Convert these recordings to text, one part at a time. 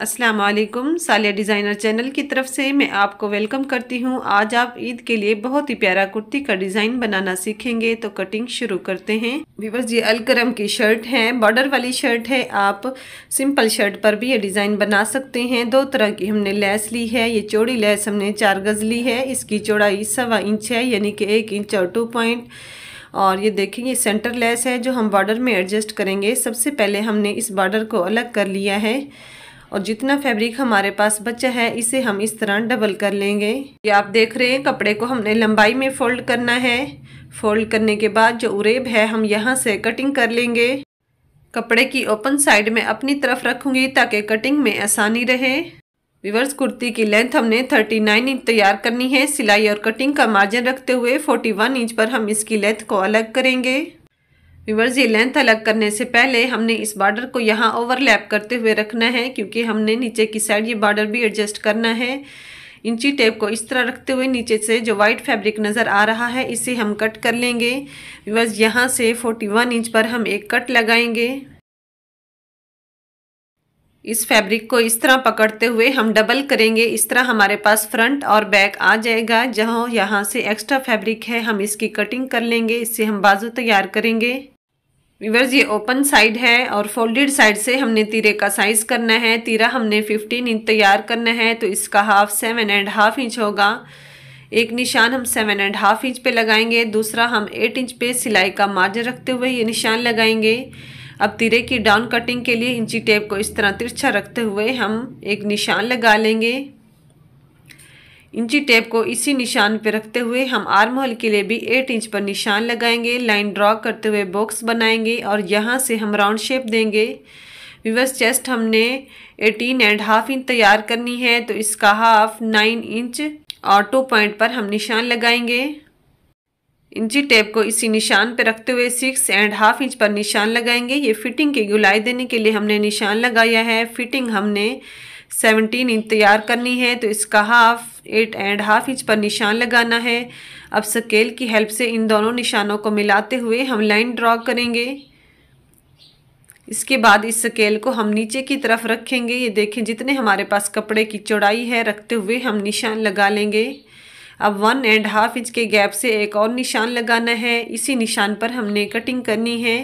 अस्सलाम वालेकुम सालिया designer channel की तरफ से मैं आपको वेलकम करती हूँ आज आप ईद के लिए बहुत ही प्यारा कुर्ती का डिज़ाइन बनाना सीखेंगे तो कटिंग शुरू करते हैं विवर्स ये अलकरम की शर्ट है बॉर्डर वाली शर्ट है आप सिंपल शर्ट पर भी ये डिज़ाइन बना सकते हैं दो तरह की हमने लेस ली है ये चौड़ी लेस हमने चार गज ली है इसकी चौड़ाई सवा इंच है यानी कि एक इंच और टू पॉइंट और ये देखें ये सेंटर लेस है जो हम बॉर्डर में एडजस्ट करेंगे सबसे पहले हमने इस बॉर्डर को अलग कर लिया है और जितना फैब्रिक हमारे पास बचा है इसे हम इस तरह डबल कर लेंगे ये आप देख रहे हैं कपड़े को हमने लंबाई में फोल्ड करना है फोल्ड करने के बाद जो उरेब है हम यहाँ से कटिंग कर लेंगे कपड़े की ओपन साइड में अपनी तरफ रखूंगी ताकि कटिंग में आसानी रहे विवर्स कुर्ती की लेंथ हमने 39 इंच तैयार करनी है सिलाई और कटिंग का मार्जिन रखते हुए 41 इंच पर हम इसकी लेंथ को अलग करेंगे व्यूवर्स ये लेंथ अलग करने से पहले हमने इस बॉर्डर को यहाँ ओवरलैप करते हुए रखना है क्योंकि हमने नीचे की साइड ये बॉर्डर भी एडजस्ट करना है इंची टेप को इस तरह रखते हुए नीचे से जो वाइट फैब्रिक नज़र आ रहा है इसे हम कट कर लेंगे व्यूवर्स यहाँ से 41 इंच पर हम एक कट लगाएंगे इस फैब्रिक को इस तरह पकड़ते हुए हम डबल करेंगे इस तरह हमारे पास फ्रंट और बैक आ जाएगा जहाँ यहाँ से एक्स्ट्रा फैब्रिक है हम इसकी कटिंग कर लेंगे इससे हम बाजू तैयार करेंगे वीवर्स ये ओपन साइड है और फोल्डेड साइड से हमने तीरे का साइज़ करना है तीरा हमने 15 इंच तैयार करना है तो इसका half seven and half inch होगा एक निशान हम सेवन एंड हाफ इंच पे लगाएंगे दूसरा हम एट इंच पे सिलाई का मार्जिन रखते हुए ये निशान लगाएंगे अब तीरे की डाउन कटिंग के लिए इंची टेप को इस तरह तिरछा रखते हुए हम एक निशान लगा लेंगे इंची टेप को इसी निशान पर रखते हुए हम आर्म होल के लिए भी एट इंच पर निशान लगाएंगे लाइन ड्रॉ करते हुए बॉक्स बनाएंगे और यहाँ से हम राउंड शेप देंगे विवस चेस्ट हमने एटीन एंड हाफ इंच तैयार करनी है तो इसका हाफ नाइन इंच और टू पॉइंट पर हम निशान लगाएंगे इंची टेप को इसी निशान पर रखते हुए सिक्स एंड हाफ इंच पर निशान लगाएंगे ये फिटिंग की गुलाई देने के लिए हमने निशान लगाया है फिटिंग हमने सेवनटीन इंच तैयार करनी है तो इसका half eight and half inch पर निशान लगाना है अब स्केल की हेल्प से इन दोनों निशानों को मिलाते हुए हम लाइन ड्रॉ करेंगे इसके बाद इस स्केल को हम नीचे की तरफ रखेंगे ये देखें जितने हमारे पास कपड़े की चौड़ाई है रखते हुए हम निशान लगा लेंगे अब वन एंड हाफ इंच के गैप से एक और निशान लगाना है इसी निशान पर हमने कटिंग करनी है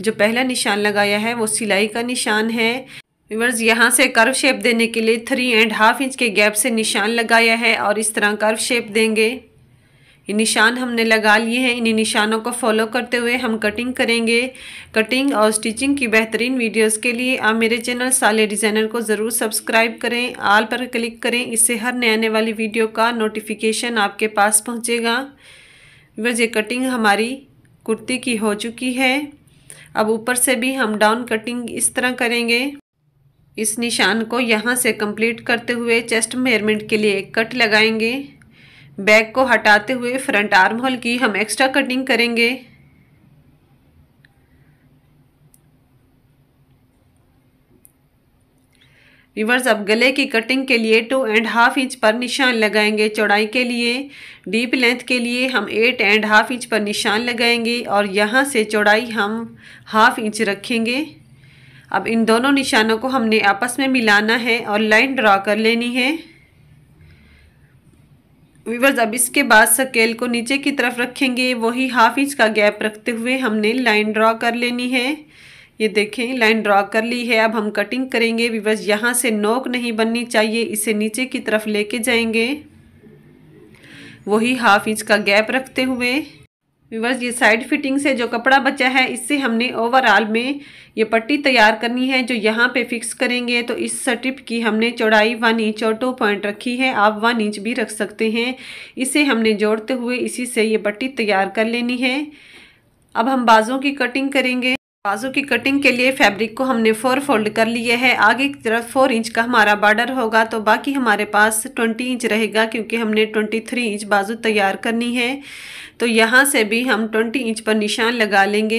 जो पहला निशान लगाया है वो सिलाई का निशान है व्यूवर्स यहाँ से कर्व शेप देने के लिए थ्री एंड हाफ इंच के गैप से निशान लगाया है और इस तरह कर्व शेप देंगे ये निशान हमने लगा लिए हैं इन्हीं निशानों को फॉलो करते हुए हम कटिंग करेंगे कटिंग और स्टिचिंग की बेहतरीन वीडियोस के लिए आप मेरे चैनल साले डिज़ाइनर को ज़रूर सब्सक्राइब करें आल पर क्लिक करें इससे हर नए आने वाली वीडियो का नोटिफिकेशन आपके पास पहुँचेगा व्यूवर्स ये कटिंग हमारी कुर्ती की हो चुकी है अब ऊपर से भी हम डाउन कटिंग इस तरह करेंगे इस निशान को यहाँ से कंप्लीट करते हुए चेस्ट मेयरमेंट के लिए एक कट लगाएंगे बैक को हटाते हुए फ्रंट आर्म होल की हम एक्स्ट्रा कटिंग करेंगे रिवर्स अब गले की कटिंग के लिए टू एंड हाफ इंच पर निशान लगाएंगे चौड़ाई के लिए डीप लेंथ के लिए हम एट एंड हाफ इंच पर निशान लगाएंगे और यहाँ से चौड़ाई हम हाफ इंच रखेंगे अब इन दोनों निशानों को हमने आपस में मिलाना है और लाइन ड्रा कर लेनी है वीवर्स अब इसके बाद स्केल को नीचे की तरफ रखेंगे वही हाफ इंच का गैप रखते हुए हमने लाइन ड्रा कर लेनी है ये देखें लाइन ड्रा कर ली है अब हम कटिंग करेंगे वीवर्स यहाँ से नोक नहीं बननी चाहिए इसे नीचे की तरफ लेके जाएंगे वही हाफ इंच का गैप रखते हुए विवर्स ये साइड फिटिंग से जो कपड़ा बचा है इससे हमने ओवरऑल में ये पट्टी तैयार करनी है जो यहाँ पे फिक्स करेंगे तो इस स्ट्रिप की हमने चौड़ाई वन इंच और टू पॉइंट रखी है आप वन इंच भी रख सकते हैं इसे हमने जोड़ते हुए इसी से ये पट्टी तैयार कर लेनी है अब हम बाजों की कटिंग करेंगे बाजू की कटिंग के लिए फैब्रिक को हमने फोर फोल्ड कर लिए है आगे की तरफ फोर इंच का हमारा बॉर्डर होगा तो बाकी हमारे पास ट्वेंटी इंच रहेगा क्योंकि हमने ट्वेंटी थ्री इंच बाजू तैयार करनी है तो यहाँ से भी हम ट्वेंटी इंच पर निशान लगा लेंगे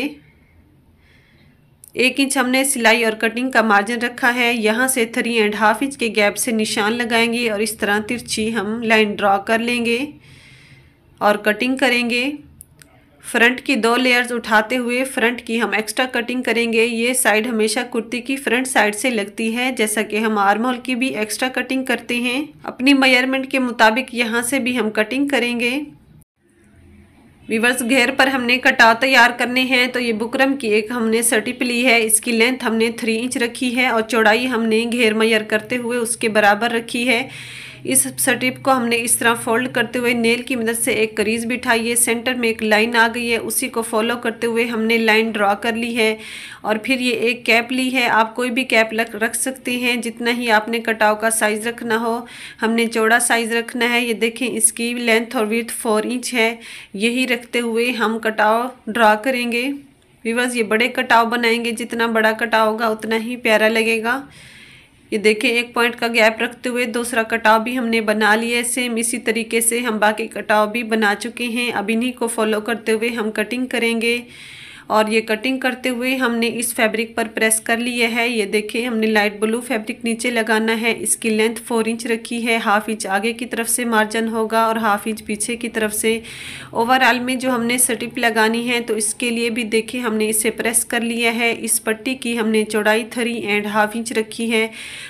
एक इंच हमने सिलाई और कटिंग का मार्जिन रखा है यहाँ से थ्री एंड हाफ इंच के गैप से निशान लगाएंगे और इस तरह तिरछी हम लाइन ड्रॉ कर लेंगे और कटिंग करेंगे फ्रंट की दो लेयर्स उठाते हुए फ्रंट की हम एक्स्ट्रा कटिंग करेंगे ये साइड हमेशा कुर्ती की फ्रंट साइड से लगती है जैसा कि हम आर्म होल की भी एक्स्ट्रा कटिंग करते हैं अपनी मयरमेंट के मुताबिक यहाँ से भी हम कटिंग करेंगे विवर्स घेर पर हमने कटाव तैयार करने हैं तो ये बुकरम की एक हमने सटिप ली है इसकी लेंथ हमने थ्री इंच रखी है और चौड़ाई हमने घेर मैयर करते हुए उसके बराबर रखी है इस स्ट्रिप को हमने इस तरह फोल्ड करते हुए नेल की मदद से एक करीज बिठाई है सेंटर में एक लाइन आ गई है उसी को फॉलो करते हुए हमने लाइन ड्रॉ कर ली है और फिर ये एक कैप ली है आप कोई भी कैप रख सकते हैं जितना ही आपने कटाव का साइज़ रखना हो हमने चौड़ा साइज़ रखना है ये देखें इसकी लेंथ और विथ फोर इंच है यही रखते हुए हम कटाव ड्रा करेंगे विवर्स ये बड़े कटाव बनाएंगे जितना बड़ा कटाव होगा उतना ही प्यारा लगेगा ये देखें एक पॉइंट का गैप रखते हुए दूसरा कटाव भी हमने बना लिया है सेम इसी तरीके से हम बाकी कटाव भी बना चुके हैं अब इन्हीं को फॉलो करते हुए हम कटिंग करेंगे और ये कटिंग करते हुए हमने इस फैब्रिक पर प्रेस कर लिया है ये देखिए हमने लाइट ब्लू फैब्रिक नीचे लगाना है इसकी लेंथ फोर इंच रखी है हाफ इंच आगे की तरफ से मार्जिन होगा और हाफ इंच पीछे की तरफ से ओवरऑल में जो हमने स्टिप लगानी है तो इसके लिए भी देखिए हमने इसे प्रेस कर लिया है इस पट्टी की हमने चौड़ाई थ्री एंड हाफ इंच रखी है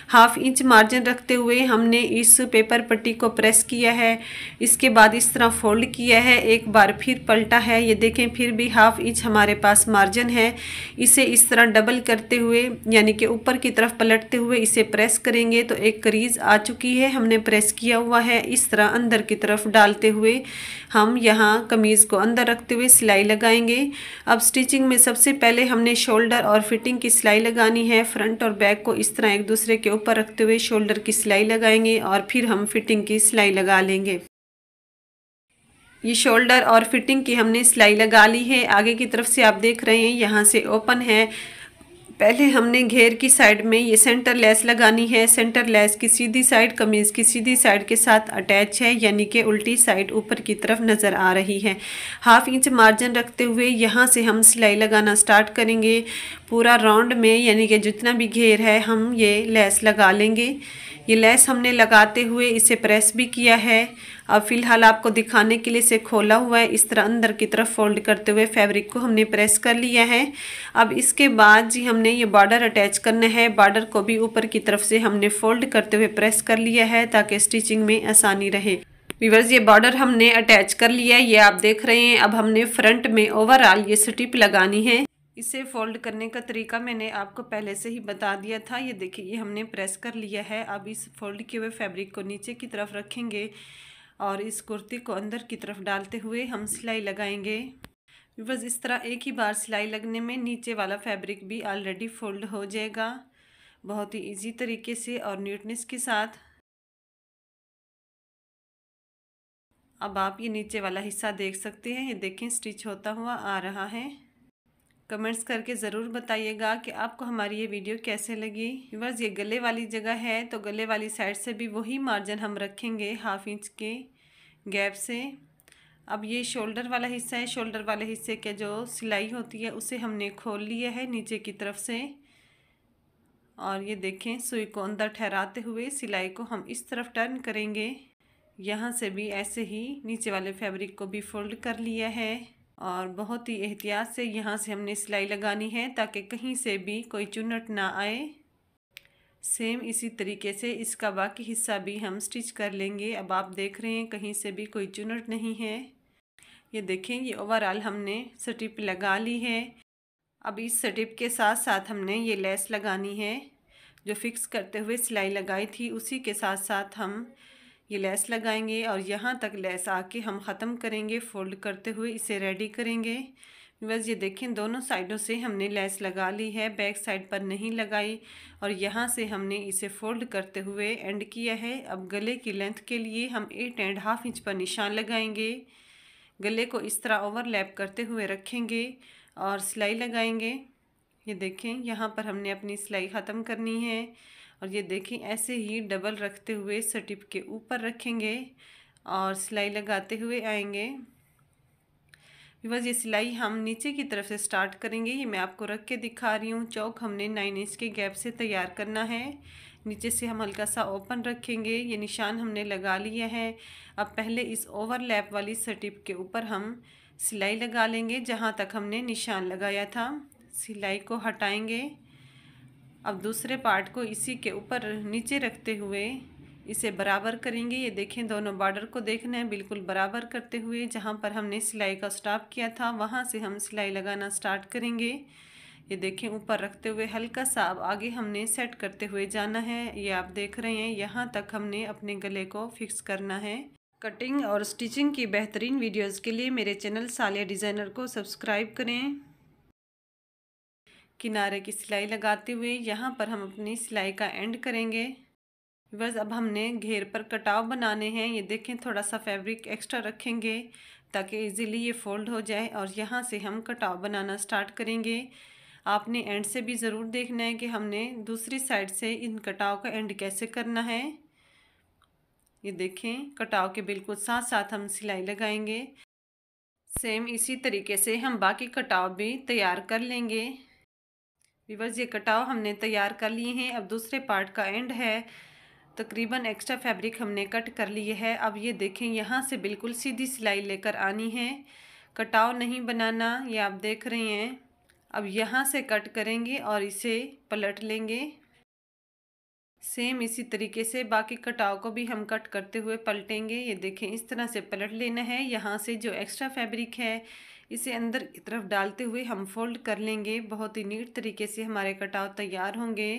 हाफ इंच मार्जिन रखते हुए हमने इस पेपर पट्टी को प्रेस किया है इसके बाद इस तरह फोल्ड किया है एक बार फिर पलटा है ये देखें फिर भी हाफ इंच हमारे पास मार्जिन है इसे इस तरह डबल करते हुए यानी कि ऊपर की तरफ पलटते हुए इसे प्रेस करेंगे तो एक करीज आ चुकी है हमने प्रेस किया हुआ है इस तरह अंदर की तरफ डालते हुए हम यहाँ कमीज़ को अंदर रखते हुए सिलाई लगाएंगे अब स्टिचिंग में सबसे पहले हमने शोल्डर और फिटिंग की सिलाई लगानी है फ्रंट और बैक को इस तरह एक दूसरे के ऊपर रखते हुए शोल्डर की सिलाई लगाएंगे और फिर हम फिटिंग की सिलाई लगा लेंगे ये शोल्डर और फिटिंग की हमने सिलाई लगा ली है आगे की तरफ से आप देख रहे हैं यहाँ से ओपन है पहले हमने घेर की साइड में ये सेंटर लेस लगानी है सेंटर लेस की सीधी साइड कमीज़ की सीधी साइड के साथ अटैच है यानी कि उल्टी साइड ऊपर की तरफ नज़र आ रही है हाफ इंच मार्जिन रखते हुए यहाँ से हम सिलाई लगाना स्टार्ट करेंगे पूरा राउंड में यानी कि जितना भी घेर है हम ये लेस लगा लेंगे ये लेस हमने लगाते हुए इसे प्रेस भी किया है अब फिलहाल आपको दिखाने के लिए इसे खोला हुआ है इस तरह अंदर की तरफ फोल्ड करते हुए फैब्रिक को हमने प्रेस कर लिया है अब इसके बाद जी हमने ये बॉर्डर अटैच करना है बॉर्डर को भी ऊपर की तरफ से हमने फोल्ड करते हुए प्रेस कर लिया है ताकि स्टिचिंग में आसानी रहे वीवर्स ये बॉर्डर हमने अटैच कर लिया है ये आप देख रहे हैं अब हमने फ्रंट में ओवरऑल ये स्टिप लगानी है इसे फोल्ड करने का तरीका मैंने आपको पहले से ही बता दिया था ये देखिए ये हमने प्रेस कर लिया है अब इस फोल्ड किए हुए फैब्रिक को नीचे की तरफ रखेंगे और इस कुर्ती को अंदर की तरफ डालते हुए हम सिलाई लगाएंगे बस इस तरह एक ही बार सिलाई लगने में नीचे वाला फैब्रिक भी ऑलरेडी फोल्ड हो जाएगा बहुत ही इजी तरीके से और न्यूटनेस के साथ अब आप ये नीचे वाला हिस्सा देख सकते हैं ये देखें स्टिच होता हुआ आ रहा है कमेंट्स करके ज़रूर बताइएगा कि आपको हमारी ये वीडियो कैसे लगी बस ये गले वाली जगह है तो गले वाली साइड से भी वही मार्जिन हम रखेंगे हाफ इंच के गैप से अब ये शोल्डर वाला हिस्सा है शोल्डर वाले हिस्से के जो सिलाई होती है उसे हमने खोल लिया है नीचे की तरफ से और ये देखें सुई को अंदर ठहराते हुए सिलाई को हम इस तरफ टर्न करेंगे यहाँ से भी ऐसे ही नीचे वाले फैब्रिक को भी फोल्ड कर लिया है और बहुत ही एहतियात से यहाँ से हमने सिलाई लगानी है ताकि कहीं से भी कोई चुनट ना आए सेम इसी तरीके से इसका बाकी हिस्सा भी हम स्टिच कर लेंगे अब आप देख रहे हैं कहीं से भी कोई चुनट नहीं है ये देखें ये ओवरऑल हमने स्टिप लगा ली है अब इस स्टिप के साथ साथ हमने ये लेस लगानी है जो फिक्स करते हुए सिलाई लगाई थी उसी के साथ साथ हम ये लेस लगाएंगे और यहाँ तक लेस आके हम ख़त्म करेंगे फोल्ड करते हुए इसे रेडी करेंगे बस ये देखें दोनों साइडों से हमने लेस लगा ली है बैक साइड पर नहीं लगाई और यहाँ से हमने इसे फोल्ड करते हुए एंड किया है अब गले की लेंथ के लिए हम एट एंड हाफ इंच पर निशान लगाएंगे गले को इस तरह ओवरलैप करते हुए रखेंगे और सिलाई लगाएंगे ये देखें यहाँ पर हमने अपनी सिलाई ख़त्म करनी है और ये देखें ऐसे ही डबल रखते हुए सटिप के ऊपर रखेंगे और सिलाई लगाते हुए आएंगे बिकॉज ये सिलाई हम नीचे की तरफ से स्टार्ट करेंगे ये मैं आपको रख के दिखा रही हूँ चौक हमने नाइन इंच के गैप से तैयार करना है नीचे से हम हल्का सा ओपन रखेंगे ये निशान हमने लगा लिया है अब पहले इस ओवरलैप वाली सटिप के ऊपर हम सिलाई लगा लेंगे जहाँ तक हमने निशान लगाया था सिलाई को हटाएंगे अब दूसरे पार्ट को इसी के ऊपर नीचे रखते हुए इसे बराबर करेंगे ये देखें दोनों बॉर्डर को देखना है बिल्कुल बराबर करते हुए जहाँ पर हमने सिलाई का स्टॉप किया था वहाँ से हम सिलाई लगाना स्टार्ट करेंगे ये देखें ऊपर रखते हुए हल्का सा अब आगे हमने सेट करते हुए जाना है ये आप देख रहे हैं यहाँ तक हमने अपने गले को फिक्स करना है कटिंग और स्टिचिंग की बेहतरीन वीडियोज़ के लिए मेरे चैनल सालिया डिज़ाइनर को सब्सक्राइब करें किनारे की सिलाई लगाते हुए यहाँ पर हम अपनी सिलाई का एंड करेंगे बस अब हमने घेर पर कटाव बनाने हैं ये देखें थोड़ा सा फैब्रिक एक्स्ट्रा रखेंगे ताकि इजीली ये फोल्ड हो जाए और यहाँ से हम कटाव बनाना स्टार्ट करेंगे आपने एंड से भी ज़रूर देखना है कि हमने दूसरी साइड से इन कटाव का एंड कैसे करना है ये देखें कटाव के बिल्कुल साथ साथ हम सिलाई लगाएंगे सेम इसी तरीके से हम बाकी कटाव भी तैयार कर लेंगे विवर्स ये कटाव हमने तैयार कर लिए हैं अब दूसरे पार्ट का एंड है तकरीबन एक्स्ट्रा फैब्रिक हमने कट कर लिए है अब ये देखें यहाँ से बिल्कुल सीधी सिलाई लेकर आनी है कटाव नहीं बनाना ये आप देख रहे हैं अब यहाँ से कट करेंगे और इसे पलट लेंगे सेम इसी तरीके से बाकी कटाव को भी हम कट करते हुए पलटेंगे ये देखें इस तरह से पलट लेना है यहाँ से जो एक्स्ट्रा फैब्रिक है इसे अंदर की तरफ डालते हुए हम फोल्ड कर लेंगे बहुत ही नीट तरीके से हमारे कटाव तैयार होंगे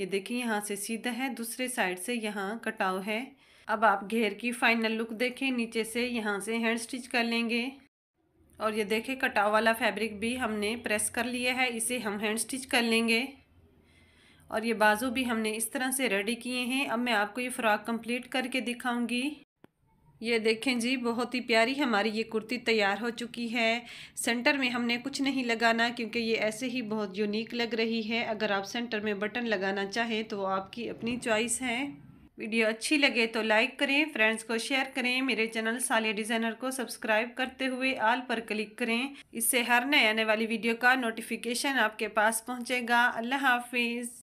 ये देखिए यहाँ से सीधा है दूसरे साइड से यहाँ कटाव है अब आप घेर की फाइनल लुक देखें नीचे से यहाँ से हैंड स्टिच कर लेंगे और ये देखें कटाव वाला फैब्रिक भी हमने प्रेस कर लिया है इसे हम हैंड स्टिच कर लेंगे और ये बाजू भी हमने इस तरह से रेडी किए हैं अब मैं आपको ये फ़्रॉक कंप्लीट करके दिखाऊंगी ये देखें जी बहुत ही प्यारी हमारी ये कुर्ती तैयार हो चुकी है सेंटर में हमने कुछ नहीं लगाना क्योंकि ये ऐसे ही बहुत यूनिक लग रही है अगर आप सेंटर में बटन लगाना चाहें तो आपकी अपनी चॉइस है वीडियो अच्छी लगे तो लाइक करें फ्रेंड्स को शेयर करें मेरे चैनल सालिया डिज़ाइनर को सब्सक्राइब करते हुए आल पर क्लिक करें इससे हर नए आने वाली वीडियो का नोटिफिकेशन आपके पास पहुँचेगा अल्लाह हाफिज़